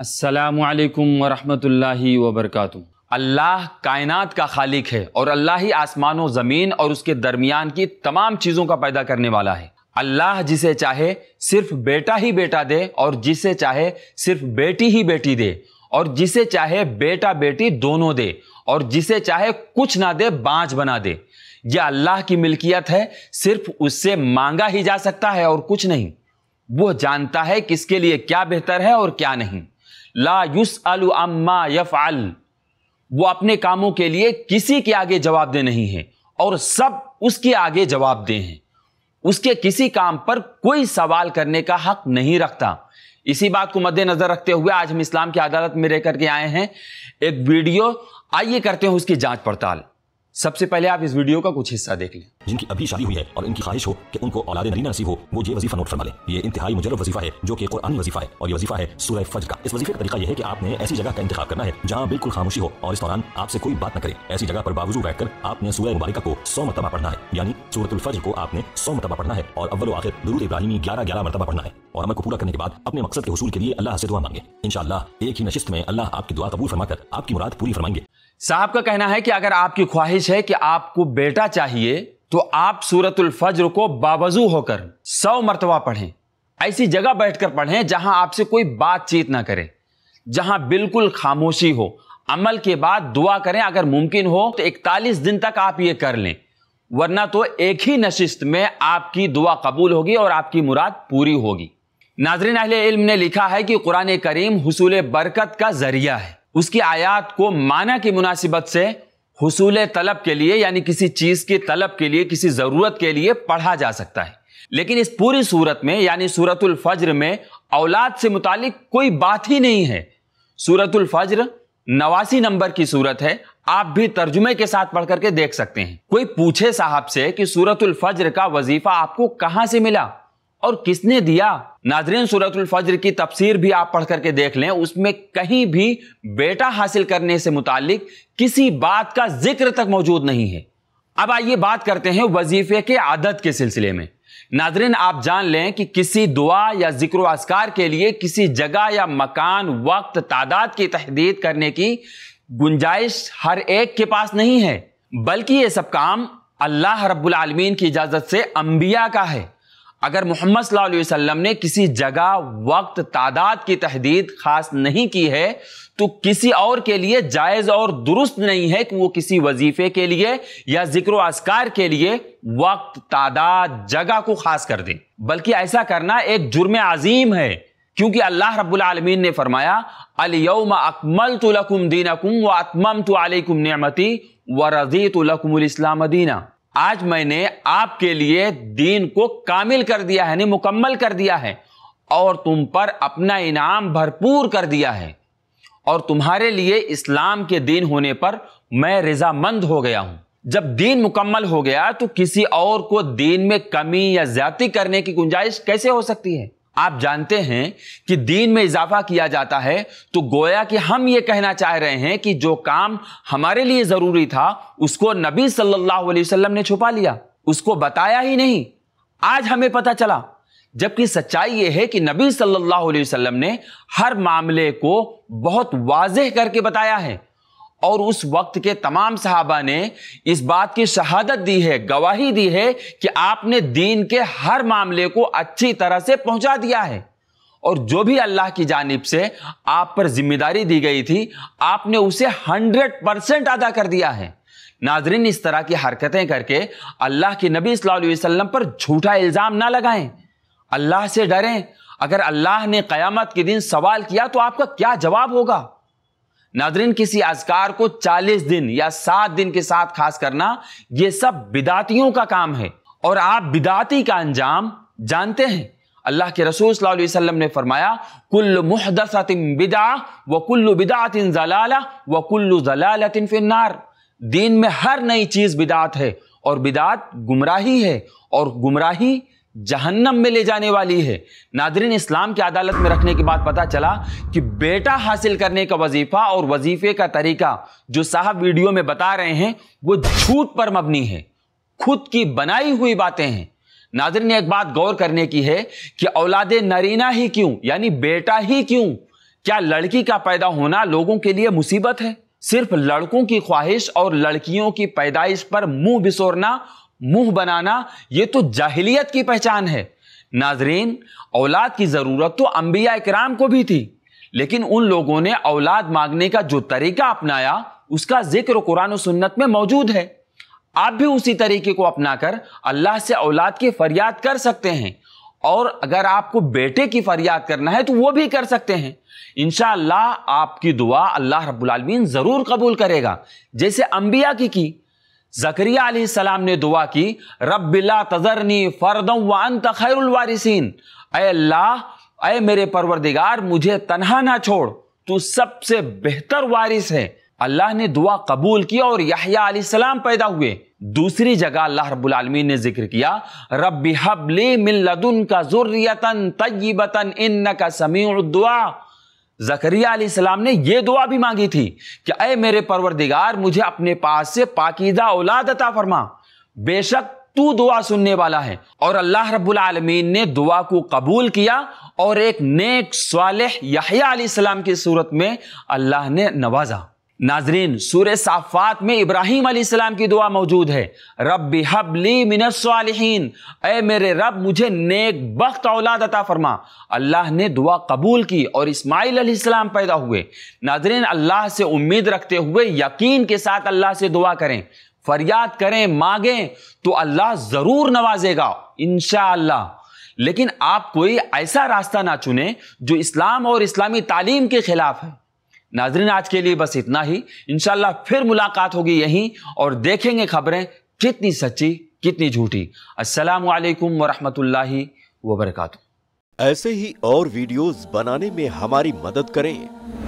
असलकम वरहि वबरक अल्लाह कायनात का खालिक है और अल्लाह ही आसमान ज़मीन और उसके दरमियान की तमाम चीज़ों का पैदा करने वाला है अल्लाह जिसे चाहे सिर्फ बेटा ही बेटा दे और जिसे चाहे सिर्फ बेटी ही बेटी दे और जिसे चाहे बेटा बेटी दोनों दे और जिसे चाहे कुछ ना दे बाँच बना दे यह अल्लाह की मिल्कियत है सिर्फ उससे मांगा ही जा सकता है और कुछ नहीं वो जानता है किसके लिए क्या बेहतर है और क्या नहीं ला युस अम्मा यफ अल वो अपने कामों के लिए किसी के आगे जवाब दे नहीं है और सब उसके आगे जवाब दे हैं उसके किसी काम पर कोई सवाल करने का हक नहीं रखता इसी बात को मद्देनजर रखते हुए आज हम इस्लाम की अदालत में रह करके आए हैं एक वीडियो आइए करते हैं उसकी जांच पड़ताल सबसे पहले आप इस वीडियो का कुछ हिस्सा देख लें जिनकी अभी शादी हुई है और इनकी ख्वाहिश हो कि उनको औलाद नरीना नसीब हो वो ये वजीफा नोट फरमा लें ये इंतहाई मुजरब वजीफा है जो कि कुरानी वजीफा है और ये वजीफा है सूरह फज का इस वजीफे का तरीका यह है कि आपने ऐसी जगह का इंतखा करना है जहाँ बिल्कुल खामोशी हो और इस दौरान आपसे कोई बात न करे ऐसी जगह पर बावजूद बैठकर आपने सूरह मुबारक को सौ मरतबा पढ़ना है यानी फज को आपने सौ मरतबा पढ़ना है और अव्वल आखिर दुरूद इब्राहिमी ग्यारह ग्यारह मरतबा पढ़ना है और अमल को पूरा करने के बाद अपने मकसद के हसूल के लिए अल्लाह से दुआ मांगे इंशाल्लाह एक ही नशिस्त में अल्लाह आपकी दुआ कबूल फरमाकर आपकी मुराद पूरी फरमाएंगे साहब का कहना है कि अगर आपकी ख्वाहिश है कि आपको बेटा चाहिए तो आप सूरतुल फज्र को बावजू होकर सौ मरतबा पढ़ें ऐसी जगह बैठकर पढ़ें जहां आपसे कोई बातचीत ना करे जहां बिल्कुल खामोशी हो अमल के बाद दुआ करें अगर मुमकिन हो तो इकतालीस दिन तक आप ये कर लें वरना तो एक ही नशिस्त में आपकी दुआ कबूल होगी और आपकी मुराद पूरी होगी नाजरीन अहल इल्म ने लिखा है कि कुरान करीम हसूल बरकत का जरिया है उसकी आयात को माना की मुनासिबत से हसूल तलब के लिए यानी किसी चीज़ के तलब के लिए किसी ज़रूरत के लिए पढ़ा जा सकता है लेकिन इस पूरी सूरत में यानी सूरतुल फज्र में औलाद से मुतालिक कोई बात ही नहीं है सूरतुल फज्र नवासी नंबर की सूरत है आप भी तर्जुमे के साथ पढ़ करके देख सकते हैं कोई पूछे साहब से कि सूरतुल फज्र का वजीफा आपको कहां से मिला और किसने दिया नाजरीन सूरतुल फज्र की तफसीर भी आप पढ़ करके देख लें उसमें कहीं भी बेटा हासिल करने से मुतालिक किसी बात का जिक्र तक मौजूद नहीं है अब आइए बात करते हैं वजीफे के आदत के सिलसिले में नाजरीन आप जान लें कि किसी दुआ या जिक्र असकार के लिए किसी जगह या मकान वक्त तादाद की तहदीद करने की गुंजाइश हर एक के पास नहीं है बल्कि ये सब काम अल्लाह रब्बुल आलमीन की इजाज़त से अंबिया का है अगर मोहम्मद वसल्लम ने किसी जगह वक्त तादाद की तहदीद खास नहीं की है तो किसी और के लिए जायज़ और दुरुस्त नहीं है कि वो किसी वजीफे के लिए या जिक्र असकार के लिए वक्त तादाद जगह को खास कर दे बल्कि ऐसा करना एक जुर्म अजीम है क्योंकि अल्लाह रब्बुल आलमीन ने फरमाया अलयम अकमल तुलकुम दीनकुम व अतमम तो आलकुम नमती व रजीत इस्लाम दीना आज मैंने आपके लिए दीन को कामिल कर दिया है यानी मुकम्मल कर दिया है और तुम पर अपना इनाम भरपूर कर दिया है और तुम्हारे लिए इस्लाम के दीन होने पर मैं रजामंद हो गया हूं जब दीन मुकम्मल हो गया तो किसी और को दीन में कमी या ज्यादा करने की गुंजाइश कैसे हो सकती है आप जानते हैं कि दीन में इजाफा किया जाता है तो गोया कि हम ये कहना चाह रहे हैं कि जो काम हमारे लिए ज़रूरी था उसको नबी सल्लल्लाहु अलैहि वसल्लम ने छुपा लिया उसको बताया ही नहीं आज हमें पता चला जबकि सच्चाई ये है कि नबी सल्लल्लाहु अलैहि वसल्लम ने हर मामले को बहुत वाजह करके बताया है और उस वक्त के तमाम साहबा ने इस बात की शहादत दी है गवाही दी है कि आपने दीन के हर मामले को अच्छी तरह से पहुंचा दिया है और जो भी अल्लाह की जानब से आप पर जिम्मेदारी दी गई थी आपने उसे हंड्रेड परसेंट अदा कर दिया है नाजरीन इस तरह की हरकतें करके अल्लाह के नबी वसल्लम पर झूठा इल्ज़ाम ना लगाएं अल्लाह से डरें अगर अल्लाह ने क़यामत के दिन सवाल किया तो आपका क्या जवाब होगा नादरीन किसी अजकार को 40 दिन या सात दिन के साथ खास करना ये सब बिदातियों का काम है और आप बिदाती का अंजाम जानते हैं अल्लाह के रसूल वसल्लम ने फरमाया कुल मुहदसतिन बिदा व कुल्लु बिदातिन जलाला व कुल्लु जलालतिन फिन्नार दीन में हर नई चीज़ बिदात है और बिदात गुमराही है और गुमराही जहन्नम में ले जाने वाली है नादरीन इस्लाम की अदालत में रखने के बाद पता चला कि बेटा हासिल करने का वजीफा और वजीफे का तरीका जो साहब वीडियो में बता रहे हैं वो झूठ पर मबनी है खुद की बनाई हुई बातें हैं नादरीन एक बात गौर करने की है कि औलादे नरीना ही क्यों यानी बेटा ही क्यों क्या लड़की का पैदा होना लोगों के लिए मुसीबत है सिर्फ लड़कों की ख्वाहिश और लड़कियों की पैदाइश पर मुंह बिसोरना मुंह बनाना ये तो जाहिलियत की पहचान है नाजरीन औलाद की ज़रूरत तो अम्बिया इकराम को भी थी लेकिन उन लोगों ने औलाद मांगने का जो तरीका अपनाया उसका जिक्र कुरान सुन्नत में मौजूद है आप भी उसी तरीके को अपनाकर अल्लाह से औलाद की फरियाद कर सकते हैं और अगर आपको बेटे की फरियाद करना है तो वो भी कर सकते हैं इन आपकी दुआ अल्लाह रब्बुल ज़रूर कबूल करेगा जैसे अम्बिया की की जकरिया ने दुआ की रबिला तजरनी फरदम व खैरवारिसन अल्लाह अय मेरे परवरदिगार मुझे तनहा ना छोड़ तू सबसे बेहतर वारिस है अल्लाह ने दुआ कबूल की और सलाम पैदा हुए दूसरी जगह अल्लाह रब्बुल ने जिक्र किया रबी हबली मिन लदुन का जुर्रियतन तय्यबतन का समी दुआ जकरिया सलाम ने यह दुआ भी मांगी थी कि अय मेरे परवरदिगार मुझे अपने पास से पाकिदा औलाद अता फरमा बेशक तू दुआ सुनने वाला है और अल्लाह रब्बुल आलमीन ने दुआ को कबूल किया और एक नेक सवाल यहिया सलाम की सूरत में अल्लाह ने नवाजा नाजरीन सूर साफ़ात में इब्राहिम आसमाम की दुआ मौजूद है रब हबली मिनसालहन ए मेरे रब मुझे नेक बख्त औलाद अता फरमा अल्लाह ने दुआ कबूल की और इस्माईल आसमाम पैदा हुए नाजरीन अल्लाह से उम्मीद रखते हुए यकीन के साथ अल्लाह से दुआ करें फरियाद करें मांगें तो अल्लाह ज़रूर नवाजेगा इन लेकिन आप कोई ऐसा रास्ता ना चुने जो इस्लाम और इस्लामी तालीम के खिलाफ है नाजरीन आज के लिए बस इतना ही इनशाला फिर मुलाकात होगी यहीं और देखेंगे खबरें कितनी सच्ची कितनी झूठी असलकम वरहमल वरक ऐसे ही और वीडियोस बनाने में हमारी मदद करें